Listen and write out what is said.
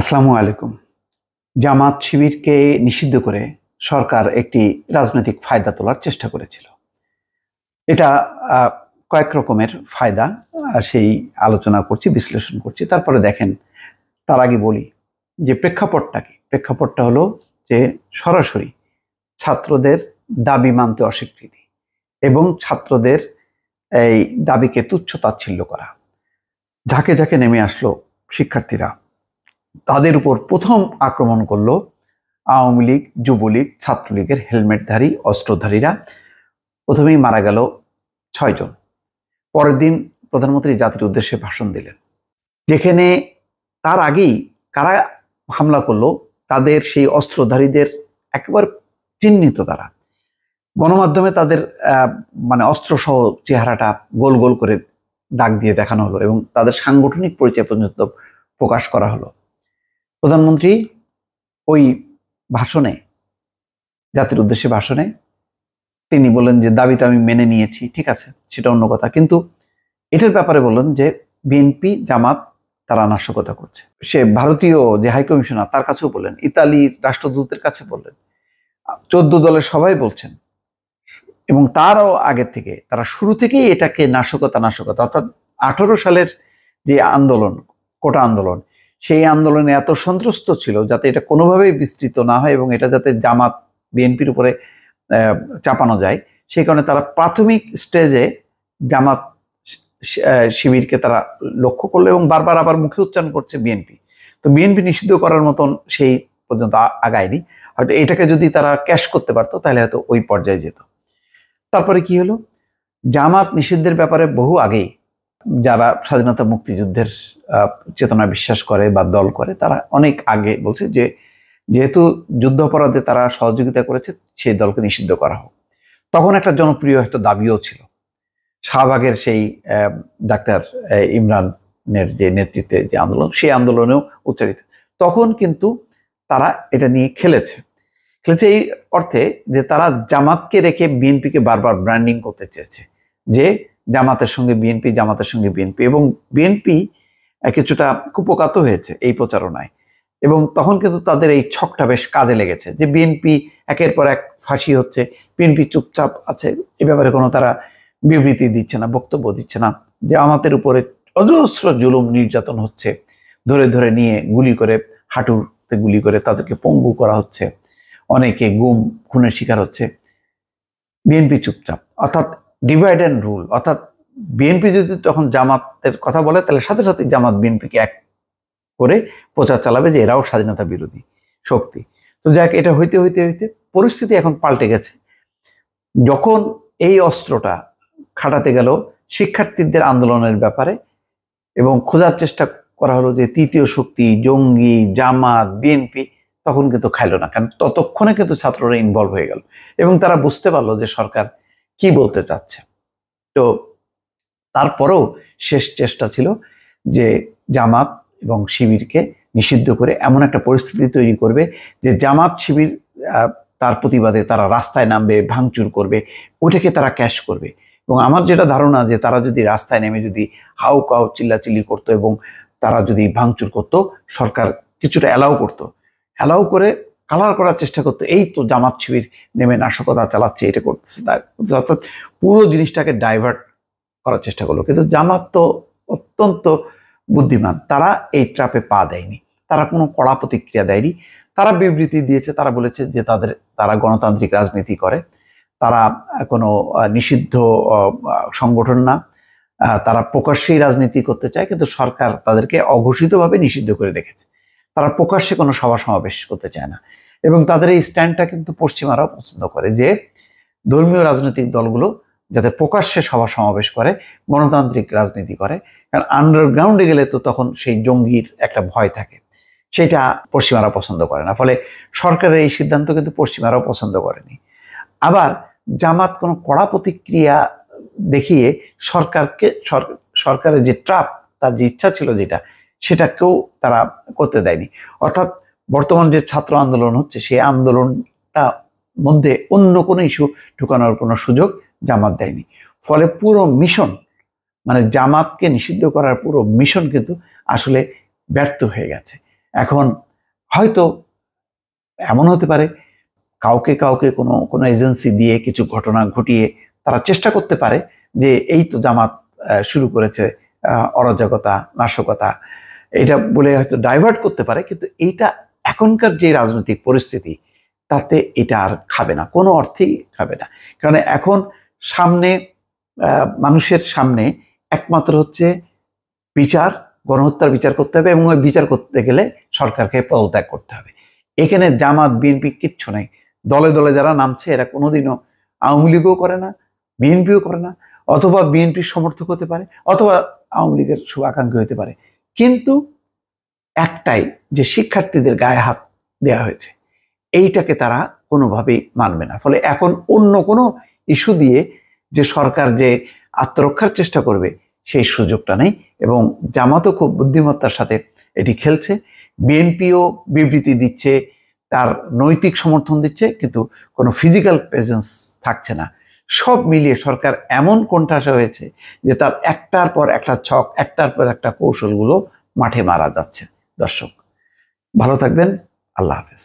আসসালামু আলাইকুম জামাত শিবিরকে নিষিদ্ধ করে সরকার একটি রাজনৈতিক ফায়দা তোলার চেষ্টা করেছিল এটা কয়েক রকমের ফায়দা সেই আলোচনা করছি বিশ্লেষণ করছি তারপরে দেখেন তার আগে বলি যে প্রেক্ষাপটটা কি প্রেক্ষাপটটা হলো যে সরাসরি ছাত্রদের দাবি মানতে অস্বীকৃতি এবং ছাত্রদের এই দাবিকে তুচ্ছ তাচ্ছিল্য করা ঝাঁকে ঝাঁকে নেমে আসলো শিক্ষার্থীরা তাদের উপর প্রথম আক্রমণ করল আওয়ামী লীগ যুবলীগ ছাত্রলীগের হেলমেটধারী অস্ত্রধারীরা প্রথমেই মারা গেল ছয়জন পরের দিন প্রধানমন্ত্রী জাতির উদ্দেশ্যে ভাষণ দিলেন যেখানে তার আগেই কারা হামলা করলো তাদের সেই অস্ত্রধারীদের একবার চিহ্নিত তারা গণমাধ্যমে তাদের মানে অস্ত্রসহ চেহারাটা গোল গোল করে ডাক দিয়ে দেখানো হলো এবং তাদের সাংগঠনিক পরিচয় পর্যন্ত প্রকাশ করা হলো প্রধানমন্ত্রী ওই ভাষণে জাতির উদ্দেশ্যে ভাষণে তিনি বলেন যে দাবি তো আমি মেনে নিয়েছি ঠিক আছে সেটা অন্য কথা কিন্তু এটার ব্যাপারে বলেন যে বিএনপি জামাত তারা নাশকতা করছে সে ভারতীয় যে হাইকমিশনার তার কাছেও বললেন ইতালির রাষ্ট্রদূতের কাছে বললেন চোদ্দ দলের সবাই বলছেন এবং তারও আগের থেকে তারা শুরু থেকেই এটাকে নাশকতা নাশকতা অর্থাৎ আঠারো সালের যে আন্দোলন কোটা আন্দোলন সেই আন্দোলনে এত সন্ত্রস্ত ছিল যাতে এটা কোনোভাবেই বিস্তৃত না হয় এবং এটা যাতে জামাত বিএনপির উপরে চাপানো যায় সেই কারণে তারা প্রাথমিক স্টেজে জামাত শিবিরকে তারা লক্ষ্য করলো এবং বারবার আবার মুখে উচ্চারণ করছে বিএনপি তো বিএনপি নিষিদ্ধ করার মতন সেই পর্যন্ত আগায়নি হয়তো এটাকে যদি তারা ক্যাশ করতে পারতো তাহলে হয়তো ওই পর্যায়ে যেত তারপরে কি হলো জামাত নিষিদ্ধের ব্যাপারে বহু আগেই যারা স্বাধীনতা মুক্তিযুদ্ধের চেতনা বিশ্বাস করে বা দল করে তারা অনেক আগে বলছে যে যেহেতু যুদ্ধ অপরাধে তারা সহযোগিতা করেছে সেই দলকে নিষিদ্ধ করা হোক তখন একটা জনপ্রিয় একটা দাবিও ছিল শাহবাগের সেই ডাক্তার ইমরানের যে নেতৃত্বে যে আন্দোলন সেই আন্দোলনেও উচ্চারিত তখন কিন্তু তারা এটা নিয়ে খেলেছে খেলেছে এই অর্থে যে তারা জামাতকে রেখে বিএনপিকে বারবার ব্র্যান্ডিং করতে চেয়েছে যে জামাতের সঙ্গে বিএনপি জামাতের সঙ্গে বিএনপি এবং বিএনপি কিছুটা কুপকাত হয়েছে এই প্রচারণায় এবং তখন কিন্তু তাদের এই ছকটা বেশ কাজে লেগেছে যে বিএনপি একের পর এক ফাঁসি হচ্ছে বিএনপি চুপচাপ আছে এ ব্যাপারে কোনো তারা বিবৃতি দিচ্ছে না বক্তব্য দিচ্ছে না যে আমাদের উপরে অজস্র জুলুম নির্যাতন হচ্ছে ধরে ধরে নিয়ে গুলি করে হাঁটুতে গুলি করে তাদেরকে পঙ্গু করা হচ্ছে অনেকে গুম খুনের শিকার হচ্ছে বিএনপি চুপচাপ অর্থাৎ ডিভাইড অ্যান্ড রুল অর্থাৎ বিএনপি যদি তখন জামাতের কথা বলে তাহলে সাথে সাথে জামাত বিএনপিকে এক করে প্রচার চালাবে যে এরাও স্বাধীনতা বিরোধী শক্তি তো যাক এটা হইতে হইতে হইতে পরিস্থিতি এখন পাল্টে গেছে যখন এই অস্ত্রটা খাটাতে গেল শিক্ষার্থীদের আন্দোলনের ব্যাপারে এবং খোঁজার চেষ্টা করা হলো যে তৃতীয় শক্তি জঙ্গি জামাত বিএনপি তখন কিন্তু খাইল না কারণ ততক্ষণে কিন্তু ছাত্ররা ইনভলভ হয়ে গেল এবং তারা বুঝতে পারলো যে সরকার কি বলতে চাচ্ছে তো তারপরেও শেষ চেষ্টা ছিল যে জামাত এবং শিবিরকে নিষিদ্ধ করে এমন একটা পরিস্থিতি তৈরি করবে যে জামাত শিবির তার প্রতিবাদে তারা রাস্তায় নামবে ভাঙচুর করবে ওটাকে তারা ক্যাশ করবে এবং আমার যেটা ধারণা যে তারা যদি রাস্তায় নেমে যদি হাউ কাউ চিল্লাচিল্লি করতো এবং তারা যদি ভাঙচুর করতো সরকার কিছুটা অ্যালাউ করত অ্যালাউ করে কালার করার চেষ্টা করতো এই তো জামাত শিবির নেমে নাশকতা চালাচ্ছে এটা করতেছে অর্থাৎ পুরো জিনিসটাকে ডাইভার্ট করার চেষ্টা করলো কিন্তু জামাত তো অত্যন্ত বুদ্ধিমান তারা এই ট্রাপে পা দেয়নি তারা কোনো কড়া প্রতিক্রিয়া দেয়নি তারা বিবৃতি দিয়েছে তারা বলেছে যে তাদের তারা গণতান্ত্রিক রাজনীতি করে তারা কোনো নিষিদ্ধ সংগঠন না তারা প্রকাশ্যেই রাজনীতি করতে চায় কিন্তু সরকার তাদেরকে অঘোষিতভাবে নিষিদ্ধ করে রেখেছে তারা প্রকাশ্যে কোনো সভা সমাবেশ করতে চায় না এবং তাদের এই স্ট্যান্ডটা কিন্তু পশ্চিমারাও পছন্দ করে যে ধর্মীয় রাজনৈতিক দলগুলো যাতে প্রকাশ্যে সভা সমাবেশ করে গণতান্ত্রিক রাজনীতি করে কারণ আন্ডারগ্রাউন্ডে গেলে তো তখন সেই জঙ্গির একটা ভয় থাকে সেটা পশ্চিমারা পছন্দ করে না ফলে সরকারের এই সিদ্ধান্ত কিন্তু পশ্চিমারাও পছন্দ করেনি আবার জামাত কোনো কড়া প্রতিক্রিয়া দেখিয়ে সরকারকে সরকারের যে ট্রাপ তার যে ইচ্ছা ছিল যেটা সেটাকেও তারা করতে দেয়নি অর্থাৎ বর্তমান যে ছাত্র আন্দোলন হচ্ছে সেই আন্দোলনটা মধ্যে অন্য কোনো ইস্যু ঢুকানোর কোনো সুযোগ জামাত দেয়নি ফলে পুরো মিশন মানে জামাতকে নিষিদ্ধ করার পুরো মিশন কিন্তু আসলে ব্যর্থ হয়ে গেছে এখন হয়তো এমন হতে পারে কাউকে কাউকে কোনো কোনো এজেন্সি দিয়ে কিছু ঘটনা ঘটিয়ে তারা চেষ্টা করতে পারে যে এই তো জামাত শুরু করেছে অরাজকতা নাশকতা এটা বলে হয়তো ডাইভার্ট করতে পারে কিন্তু এইটা এখনকার যে রাজনৈতিক পরিস্থিতি তাতে এটা আর খাবে না কোনো অর্থেই খাবে না কারণ এখন সামনে মানুষের সামনে একমাত্র হচ্ছে বিচার গণহত্যার বিচার করতে হবে এবং ওই বিচার করতে গেলে সরকারকে পদত্যাগ করতে হবে এখানে জামাত বিএনপি কিচ্ছু নেই দলে দলে যারা নামছে এরা কোনোদিনও আওয়ামী লীগও করে না বিএনপিও করে না অথবা বিএনপির সমর্থক হতে পারে অথবা আওয়ামী লীগের শুভাকাঙ্ক্ষী হতে পারে কিন্তু একটাই যে শিক্ষার্থীদের গায়ে হাত দেয়া হয়েছে এইটাকে তারা কোনোভাবেই মানবে না ফলে এখন অন্য কোনো ইস্যু দিয়ে যে সরকার যে আত্মরক্ষার চেষ্টা করবে সেই সুযোগটা নেই এবং জামাতও খুব বুদ্ধিমত্তার সাথে এটি খেলছে বিএনপিও বিবৃতি দিচ্ছে তার নৈতিক সমর্থন দিচ্ছে কিন্তু কোনো ফিজিক্যাল প্রেজেন্স থাকছে না সব মিলিয়ে সরকার এমন কণ্ঠাসা হয়েছে যে তার একটার পর একটা ছক একটার পর একটা কৌশলগুলো মাঠে মারা যাচ্ছে দর্শক ভালো থাকবেন আল্লাহ হাফেজ